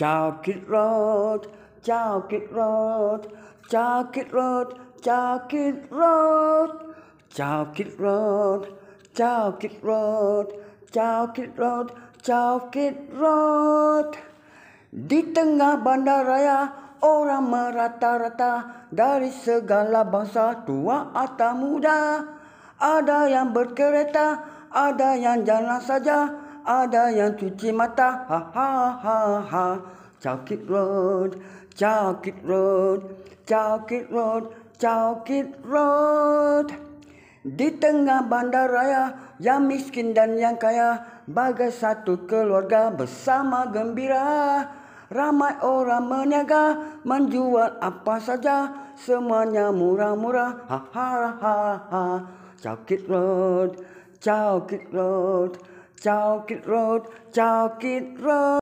Cakit rot, cakit rot, cakit rot, cakit rot, cakit rot, cakit rot, cakit rot, cakit rot. Di tengah bandar orang merata-rata dari segala bangsa tua atau muda. Ada yang berkereta, ada yang jalan saja ada yang cuci mata. Ha ha ha ha. Chalkit Road, Chalkit Road, Chalkit Road, Chalkit Road. Di tengah bandar raya yang miskin dan yang kaya bagai satu keluarga bersama gembira. Ramai orang meniaga menjual apa saja semuanya murah-murah. Ha ha ha ha. Chalkit Road, Chalkit Road. Chao Kit Road, Chao Kit Road.